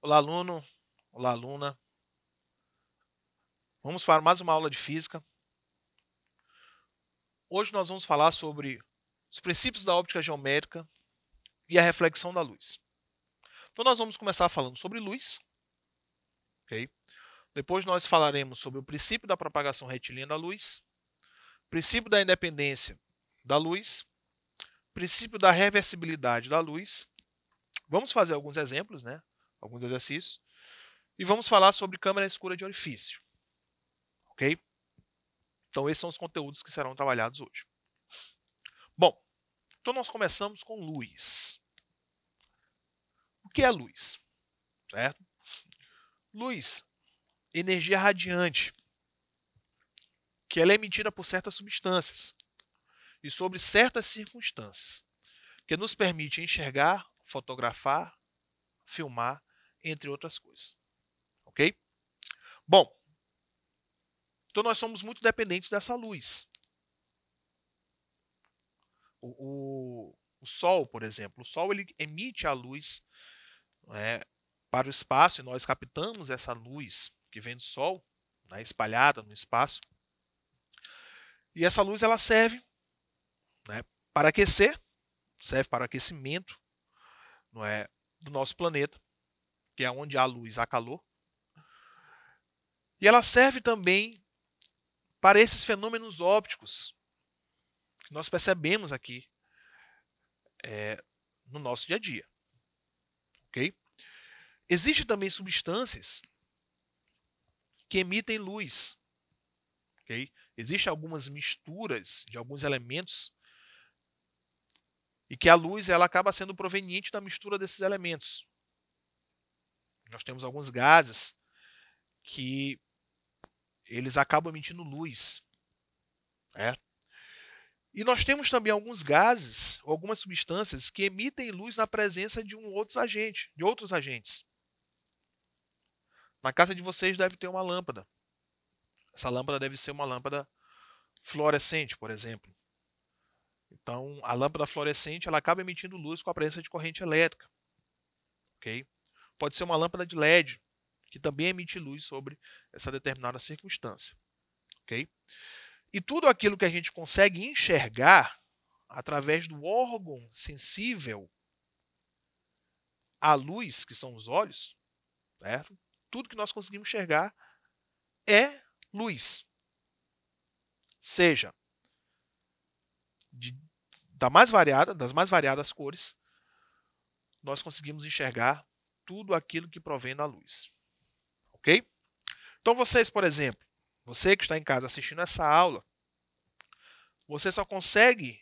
Olá, aluno. Olá, aluna. Vamos para mais uma aula de física. Hoje nós vamos falar sobre os princípios da óptica geométrica e a reflexão da luz. Então nós vamos começar falando sobre luz. OK? Depois nós falaremos sobre o princípio da propagação retilínea da luz, princípio da independência da luz, princípio da reversibilidade da luz. Vamos fazer alguns exemplos, né? alguns exercícios, e vamos falar sobre câmera escura de orifício. Ok? Então, esses são os conteúdos que serão trabalhados hoje. Bom, então nós começamos com luz. O que é luz? Certo? Luz energia radiante, que ela é emitida por certas substâncias e sobre certas circunstâncias, que nos permite enxergar, fotografar, filmar, entre outras coisas. Ok? Bom, então nós somos muito dependentes dessa luz. O, o, o Sol, por exemplo, o Sol ele emite a luz né, para o espaço e nós captamos essa luz que vem do Sol, né, espalhada no espaço. E essa luz ela serve né, para aquecer, serve para o aquecimento não é, do nosso planeta, que é onde há luz, há calor. E ela serve também para esses fenômenos ópticos que nós percebemos aqui é, no nosso dia a dia. ok? Existem também substâncias que emitem luz. Okay? Existem algumas misturas de alguns elementos e que a luz ela acaba sendo proveniente da mistura desses elementos. Nós temos alguns gases que eles acabam emitindo luz. é. E nós temos também alguns gases, algumas substâncias que emitem luz na presença de um outros agente, de outros agentes. Na casa de vocês deve ter uma lâmpada. Essa lâmpada deve ser uma lâmpada fluorescente, por exemplo. Então, a lâmpada fluorescente ela acaba emitindo luz com a presença de corrente elétrica. Okay? Pode ser uma lâmpada de LED, que também emite luz sobre essa determinada circunstância. Okay? E tudo aquilo que a gente consegue enxergar através do órgão sensível à luz, que são os olhos, certo? tudo que nós conseguimos enxergar é luz. Seja de, da mais variada, das mais variadas cores, nós conseguimos enxergar tudo aquilo que provém da luz. Ok? Então, vocês, por exemplo, você que está em casa assistindo essa aula, você só consegue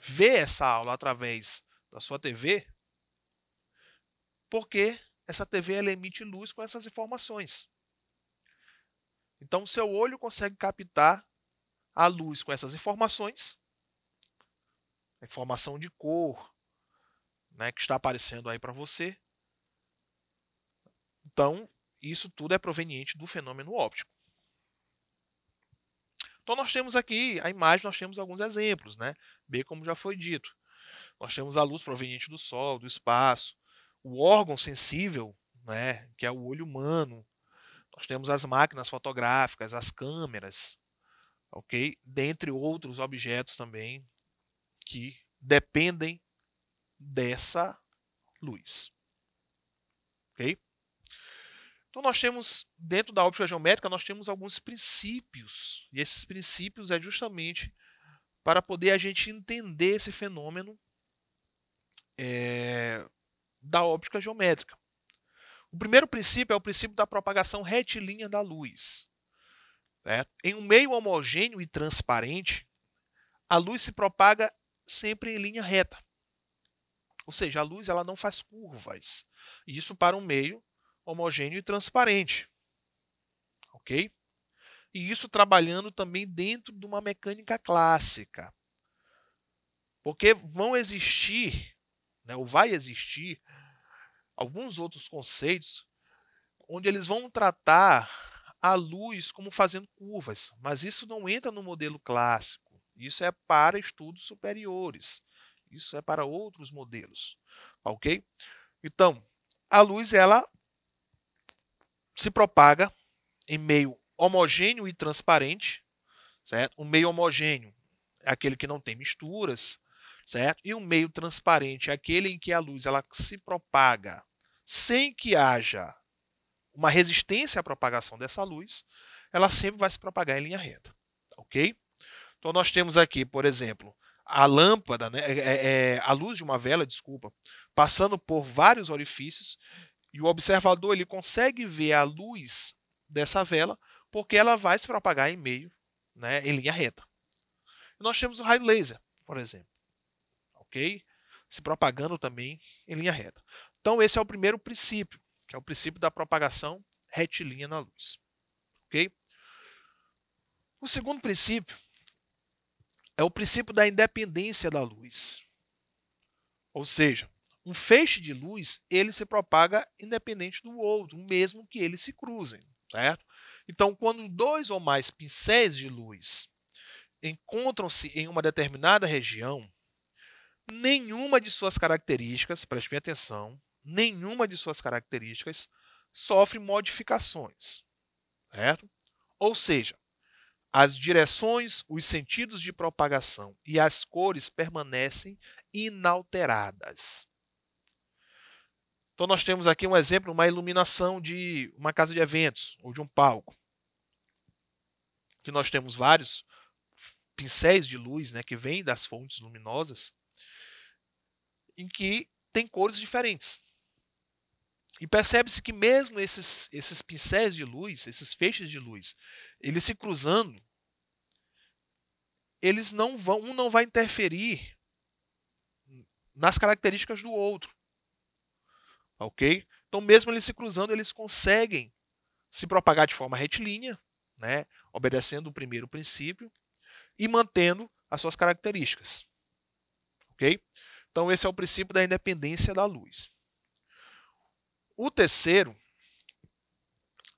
ver essa aula através da sua TV porque essa TV ela emite luz com essas informações. Então, o seu olho consegue captar a luz com essas informações, a informação de cor né, que está aparecendo aí para você. Então, isso tudo é proveniente do fenômeno óptico. Então, nós temos aqui a imagem, nós temos alguns exemplos, né? bem como já foi dito. Nós temos a luz proveniente do Sol, do espaço, o órgão sensível, né, que é o olho humano. Nós temos as máquinas fotográficas, as câmeras, ok? Dentre outros objetos também que dependem dessa luz, ok? Então nós temos dentro da óptica geométrica nós temos alguns princípios e esses princípios é justamente para poder a gente entender esse fenômeno é, da óptica geométrica. O primeiro princípio é o princípio da propagação retilínea da luz. Né? Em um meio homogêneo e transparente, a luz se propaga sempre em linha reta. Ou seja, a luz ela não faz curvas. Isso para um meio homogêneo e transparente. Ok? E isso trabalhando também dentro de uma mecânica clássica. Porque vão existir, né, ou vai existir, alguns outros conceitos, onde eles vão tratar a luz como fazendo curvas, mas isso não entra no modelo clássico. Isso é para estudos superiores. Isso é para outros modelos, tá ok? Então, a luz ela se propaga em meio homogêneo e transparente, certo? O meio homogêneo é aquele que não tem misturas, certo? E um meio transparente é aquele em que a luz ela se propaga sem que haja uma resistência à propagação dessa luz, ela sempre vai se propagar em linha reta, ok? Então nós temos aqui, por exemplo, a lâmpada, né, é, é, é, a luz de uma vela, desculpa, passando por vários orifícios e o observador ele consegue ver a luz dessa vela porque ela vai se propagar em meio, né, em linha reta. nós temos o raio laser, por exemplo ok? Se propagando também em linha reta. Então, esse é o primeiro princípio, que é o princípio da propagação retilínea na luz, ok? O segundo princípio é o princípio da independência da luz. Ou seja, um feixe de luz ele se propaga independente do outro, mesmo que eles se cruzem, certo? Então, quando dois ou mais pincéis de luz encontram-se em uma determinada região, nenhuma de suas características, preste bem atenção, nenhuma de suas características sofre modificações. Certo? Ou seja, as direções, os sentidos de propagação e as cores permanecem inalteradas. Então, nós temos aqui um exemplo, uma iluminação de uma casa de eventos ou de um palco. Que nós temos vários pincéis de luz né, que vêm das fontes luminosas em que tem cores diferentes. E percebe-se que mesmo esses, esses pincéis de luz, esses feixes de luz, eles se cruzando, eles não vão, um não vai interferir nas características do outro. OK? Então mesmo eles se cruzando, eles conseguem se propagar de forma retilínea, né, obedecendo o primeiro princípio e mantendo as suas características. OK? Então, esse é o princípio da independência da luz. O terceiro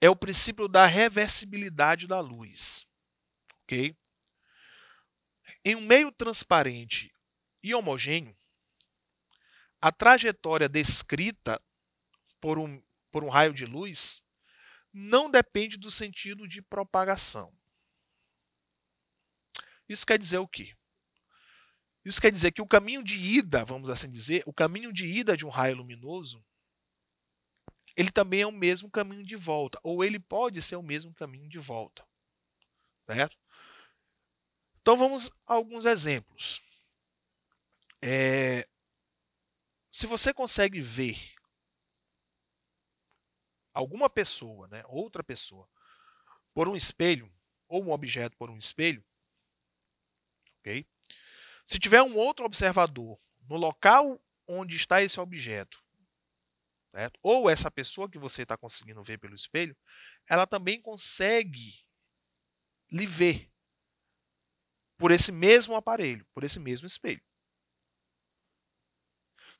é o princípio da reversibilidade da luz. Ok? Em um meio transparente e homogêneo, a trajetória descrita por um, por um raio de luz não depende do sentido de propagação. Isso quer dizer o quê? Isso quer dizer que o caminho de ida, vamos assim dizer, o caminho de ida de um raio luminoso, ele também é o mesmo caminho de volta, ou ele pode ser o mesmo caminho de volta. Certo? Então vamos a alguns exemplos. É, se você consegue ver alguma pessoa, né, outra pessoa, por um espelho, ou um objeto por um espelho, ok? Se tiver um outro observador no local onde está esse objeto, certo? ou essa pessoa que você está conseguindo ver pelo espelho, ela também consegue lhe ver por esse mesmo aparelho, por esse mesmo espelho.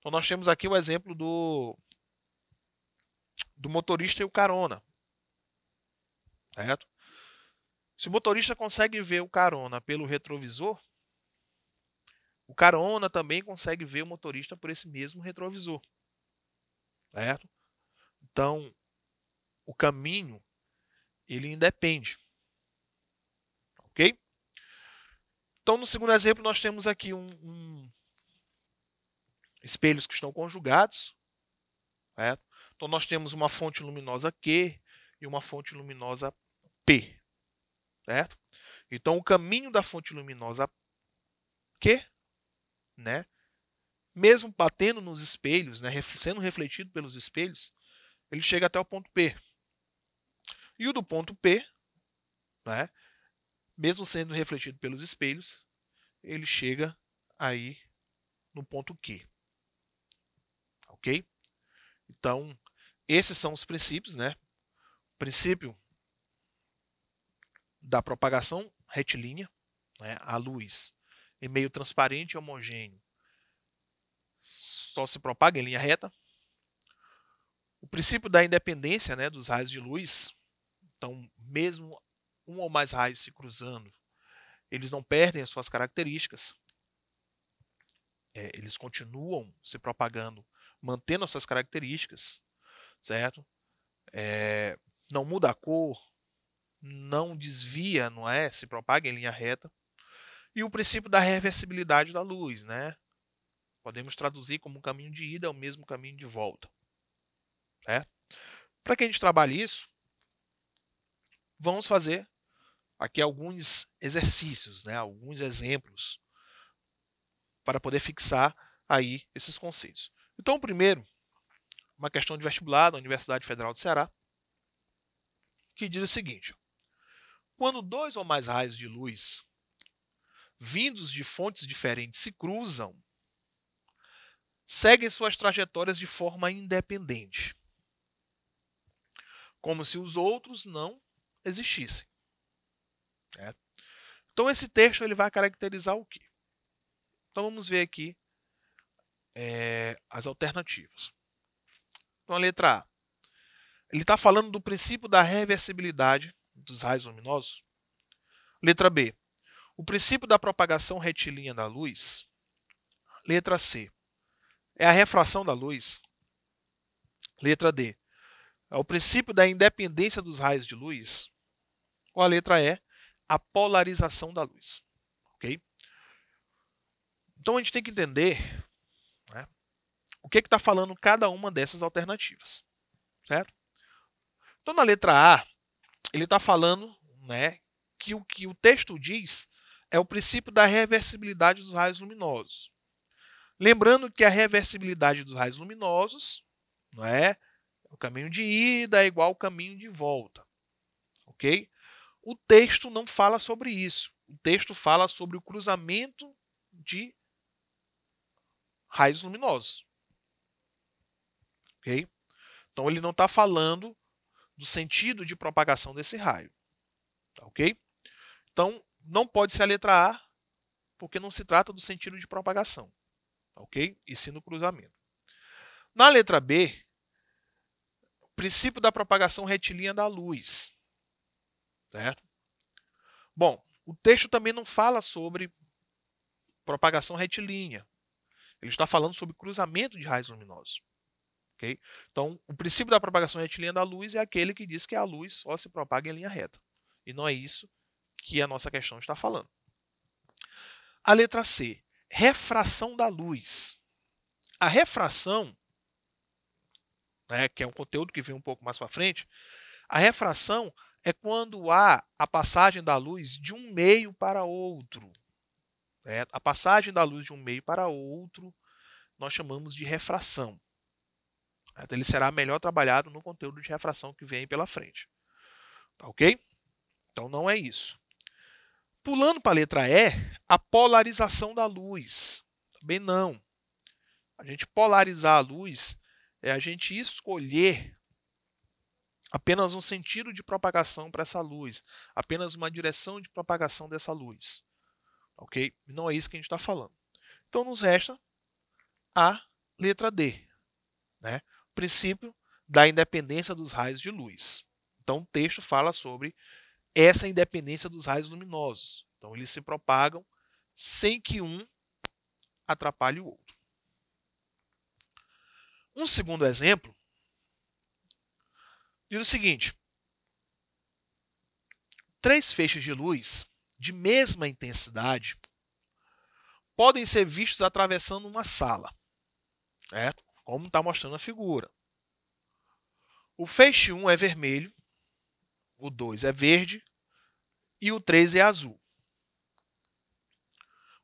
Então nós temos aqui o exemplo do do motorista e o carona. Certo? Se o motorista consegue ver o carona pelo retrovisor, o carona também consegue ver o motorista por esse mesmo retrovisor. Certo? Então, o caminho ele independe. É OK? Então, no segundo exemplo, nós temos aqui um, um espelhos que estão conjugados. Certo? Então, nós temos uma fonte luminosa Q e uma fonte luminosa P. Certo? Então, o caminho da fonte luminosa Q né? Mesmo batendo nos espelhos, né, sendo refletido pelos espelhos, ele chega até o ponto P. E o do ponto P, né, mesmo sendo refletido pelos espelhos, ele chega aí no ponto Q. OK? Então, esses são os princípios, né? O princípio da propagação retilínea, né, a luz em meio transparente e homogêneo só se propaga em linha reta. O princípio da independência né, dos raios de luz, então, mesmo um ou mais raios se cruzando, eles não perdem as suas características. É, eles continuam se propagando, mantendo essas características, certo? É, não muda a cor, não desvia, não é? Se propaga em linha reta. E o princípio da reversibilidade da luz, né? Podemos traduzir como um caminho de ida é o mesmo caminho de volta. Né? Para que a gente trabalhe isso, vamos fazer aqui alguns exercícios, né? alguns exemplos para poder fixar aí esses conceitos. Então, o primeiro, uma questão de vestibular da Universidade Federal do Ceará, que diz o seguinte: quando dois ou mais raios de luz vindos de fontes diferentes, se cruzam, seguem suas trajetórias de forma independente, como se os outros não existissem. É. Então, esse texto ele vai caracterizar o quê? Então, vamos ver aqui é, as alternativas. Então, a letra A. Ele está falando do princípio da reversibilidade dos raios luminosos. Letra B. O princípio da propagação retilínea da luz, letra C, é a refração da luz. Letra D, é o princípio da independência dos raios de luz. Ou a letra E, a polarização da luz. Ok? Então a gente tem que entender né, o que é está falando cada uma dessas alternativas. Certo? Então na letra A, ele está falando né, que o que o texto diz é o princípio da reversibilidade dos raios luminosos. Lembrando que a reversibilidade dos raios luminosos não é? é o caminho de ida é igual ao caminho de volta. OK? O texto não fala sobre isso. O texto fala sobre o cruzamento de raios luminosos. OK? Então ele não está falando do sentido de propagação desse raio. Tá OK? Então, não pode ser a letra A, porque não se trata do sentido de propagação, ok? E sim no cruzamento. Na letra B, o princípio da propagação retilínea da luz, certo? Bom, o texto também não fala sobre propagação retilínea. Ele está falando sobre cruzamento de raios luminosos. ok? Então, o princípio da propagação retilínea da luz é aquele que diz que a luz só se propaga em linha reta. E não é isso que a nossa questão está falando. A letra C, refração da luz. A refração, né, que é um conteúdo que vem um pouco mais para frente, a refração é quando há a passagem da luz de um meio para outro. Né? A passagem da luz de um meio para outro nós chamamos de refração. Então, ele será melhor trabalhado no conteúdo de refração que vem pela frente. Tá ok? Então não é isso. Pulando para a letra E, a polarização da luz. Também não. A gente polarizar a luz é a gente escolher apenas um sentido de propagação para essa luz, apenas uma direção de propagação dessa luz. Ok? Não é isso que a gente está falando. Então, nos resta a letra D, né? o princípio da independência dos raios de luz. Então, o texto fala sobre essa independência dos raios luminosos. Então, eles se propagam sem que um atrapalhe o outro. Um segundo exemplo diz o seguinte: três feixes de luz de mesma intensidade podem ser vistos atravessando uma sala, né? como está mostrando a figura. O feixe 1 é vermelho, o 2 é verde e o 3 é azul.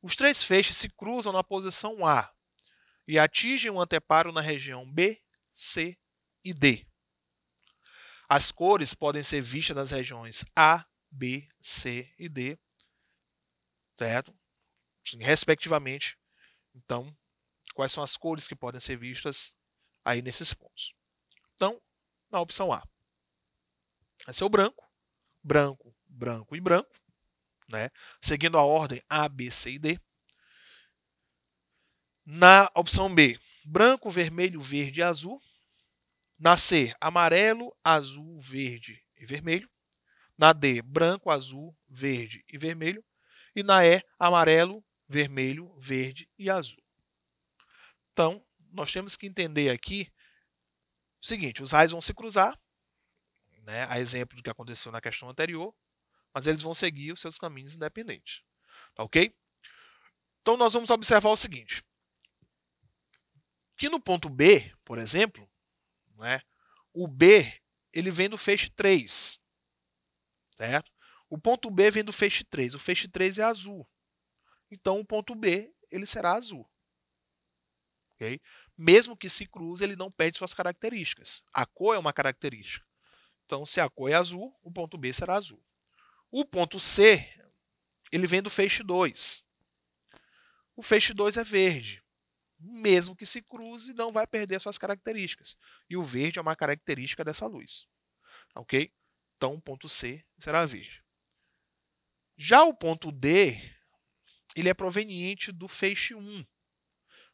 Os três feixes se cruzam na posição A e atingem o anteparo na região B, C e D. As cores podem ser vistas nas regiões A, B, C e D, certo? Respectivamente. Então, quais são as cores que podem ser vistas aí nesses pontos? Então, na opção A vai ser o branco, branco, branco e branco, né? seguindo a ordem A, B, C e D. Na opção B, branco, vermelho, verde e azul. Na C, amarelo, azul, verde e vermelho. Na D, branco, azul, verde e vermelho. E na E, amarelo, vermelho, verde e azul. Então, nós temos que entender aqui o seguinte: os raios vão se cruzar, né, a exemplo do que aconteceu na questão anterior, mas eles vão seguir os seus caminhos independentes. Tá ok? Então nós vamos observar o seguinte: que no ponto B, por exemplo, né, o B ele vem do feixe 3. Certo? O ponto B vem do feixe 3. O feixe 3 é azul. Então o ponto B ele será azul. Okay? Mesmo que se cruze, ele não perde suas características. A cor é uma característica. Então, se a cor é azul, o ponto B será azul. O ponto C, ele vem do feixe 2. O feixe 2 é verde. Mesmo que se cruze, não vai perder suas características. E o verde é uma característica dessa luz. Ok? Então, o ponto C será verde. Já o ponto D, ele é proveniente do feixe 1.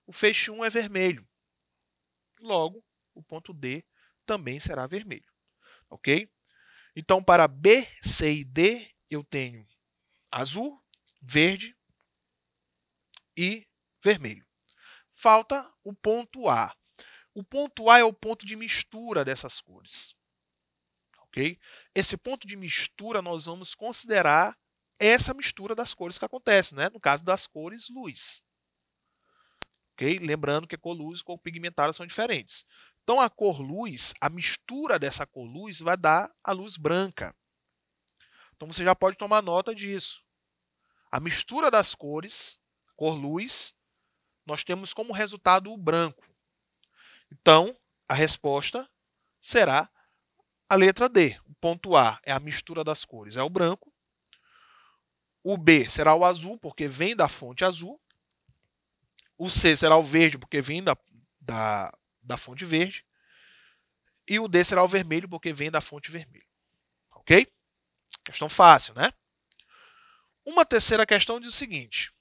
O feixe 1 é vermelho. Logo, o ponto D também será vermelho ok? Então, para B, C e D, eu tenho azul, verde e vermelho. Falta o ponto A. O ponto A é o ponto de mistura dessas cores. Okay? Esse ponto de mistura nós vamos considerar essa mistura das cores que acontece, né? no caso das cores luz. Okay? Lembrando que cor luz e cor pigmentada são diferentes. Então a cor luz, a mistura dessa cor luz vai dar a luz branca. Então você já pode tomar nota disso. A mistura das cores, cor luz, nós temos como resultado o branco. Então, a resposta será a letra D. O ponto A é a mistura das cores, é o branco. O B será o azul, porque vem da fonte azul. O C será o verde, porque vem da, da da fonte verde. E o D será o vermelho, porque vem da fonte vermelha. Ok? Questão fácil, né? Uma terceira questão diz o seguinte: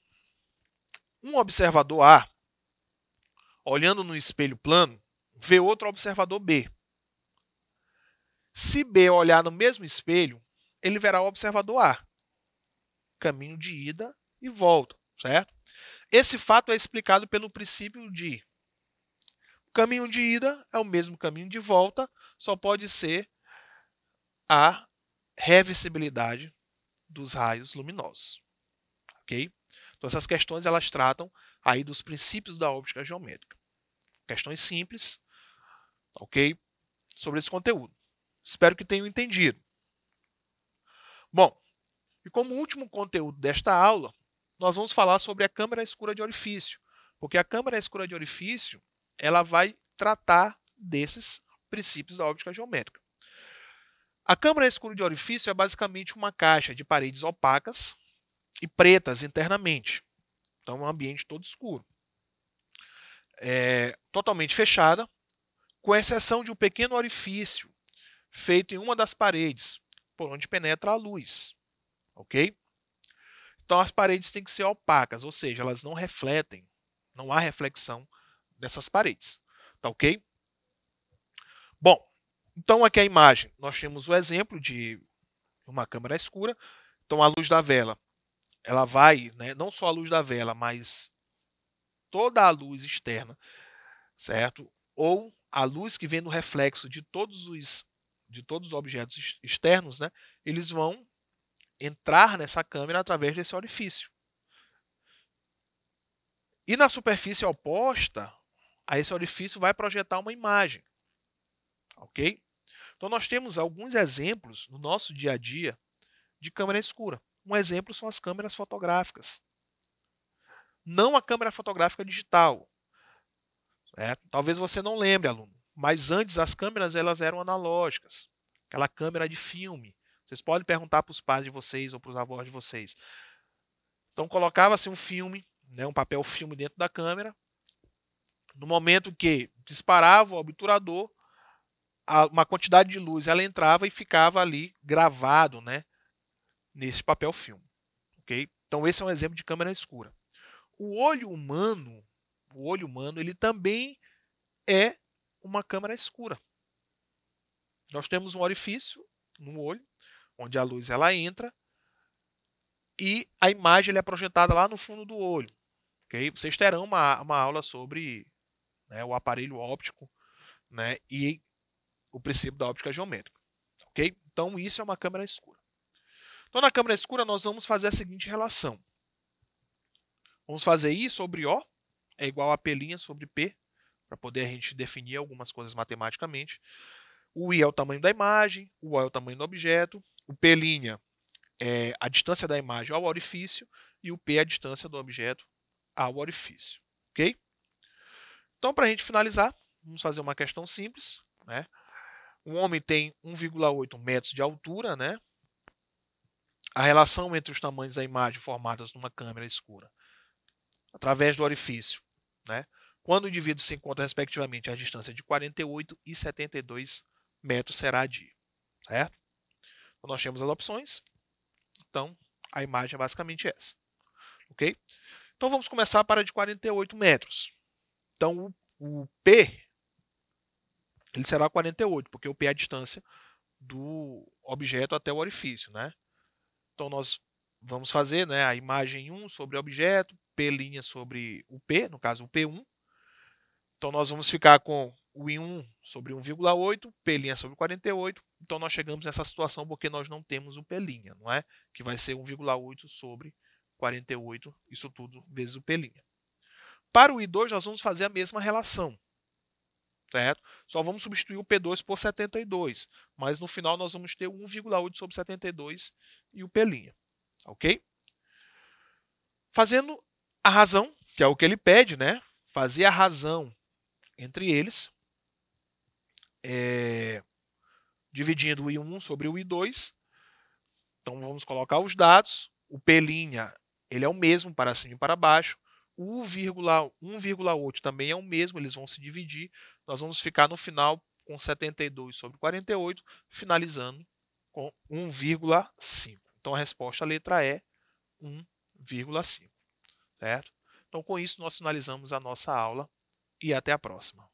um observador A, olhando no espelho plano, vê outro observador B. Se B olhar no mesmo espelho, ele verá o observador A. Caminho de ida e volta, certo? Esse fato é explicado pelo princípio de caminho de ida é o mesmo caminho de volta, só pode ser a reversibilidade dos raios luminosos. OK? Então essas questões elas tratam aí dos princípios da óptica geométrica. Questões simples, OK? Sobre esse conteúdo. Espero que tenham entendido. Bom, e como último conteúdo desta aula, nós vamos falar sobre a câmara escura de orifício, porque a câmara escura de orifício ela vai tratar desses princípios da óptica geométrica. A câmara escura de orifício é basicamente uma caixa de paredes opacas e pretas internamente. Então, é um ambiente todo escuro. É, totalmente fechada, com exceção de um pequeno orifício feito em uma das paredes, por onde penetra a luz. Ok? Então, as paredes têm que ser opacas, ou seja, elas não refletem, não há reflexão dessas paredes. Tá ok? Bom, então aqui a imagem. Nós temos o exemplo de uma câmera escura. Então a luz da vela, ela vai, né, não só a luz da vela, mas toda a luz externa, certo? Ou a luz que vem no reflexo de todos os de todos os objetos externos, né? Eles vão entrar nessa câmera através desse orifício. E na superfície oposta, a esse orifício vai projetar uma imagem. Ok? Então, nós temos alguns exemplos no nosso dia a dia de câmera escura. Um exemplo são as câmeras fotográficas. Não a câmera fotográfica digital. É, talvez você não lembre, aluno, mas antes as câmeras elas eram analógicas. Aquela câmera de filme. Vocês podem perguntar para os pais de vocês ou para os avós de vocês. Então colocava-se um filme, né, um papel filme dentro da câmera, no momento que disparava o obturador, uma quantidade de luz ela entrava e ficava ali gravado, né, nesse papel filme. OK? Então esse é um exemplo de câmera escura. O olho humano, o olho humano, ele também é uma câmera escura. Nós temos um orifício no olho, onde a luz ela entra e a imagem ela é projetada lá no fundo do olho. Okay? Vocês terão uma, uma aula sobre né, o aparelho óptico né, e o princípio da óptica geométrica. Ok? Então, isso é uma câmera escura. Então, na câmera escura, nós vamos fazer a seguinte relação. Vamos fazer I sobre O é igual a P' sobre P, para poder a gente definir algumas coisas matematicamente. O I é o tamanho da imagem, o O é o tamanho do objeto, o P' é a distância da imagem ao orifício e o P é a distância do objeto ao orifício, ok? Então, para a gente finalizar, vamos fazer uma questão simples. Né? Um homem tem 1,8 metros de altura. Né? A relação entre os tamanhos da imagem formadas numa câmera escura através do orifício. Né? Quando o indivíduo se encontra, respectivamente, à distância de 48 e 72 metros, será de. Certo? Então, nós temos as opções. Então, a imagem é basicamente essa. Ok? Então, vamos começar para a de 48 metros. Então, o, o P ele será 48, porque o P é a distância do objeto até o orifício. Né? Então, nós vamos fazer né, a imagem 1 sobre o objeto, P' sobre o P, no caso o P1. Então, nós vamos ficar com o I1 sobre 1,8, P' sobre 48. Então, nós chegamos nessa situação porque nós não temos o P', não é? Que vai ser 1,8 sobre 48, isso tudo, vezes o P'. Para o I2, nós vamos fazer a mesma relação. Certo? Só vamos substituir o P2 por 72. Mas no final nós vamos ter 1,8 sobre 72 e o P'. Ok? Fazendo a razão, que é o que ele pede, né? Fazer a razão entre eles, é, dividindo o I1 sobre o I2. Então vamos colocar os dados. O P' ele é o mesmo para cima e para baixo. 1,8 também é o mesmo, eles vão se dividir. Nós vamos ficar no final com 72 sobre 48, finalizando com 1,5. Então a resposta, a letra E, é 1,5. Certo? Então com isso nós finalizamos a nossa aula e até a próxima.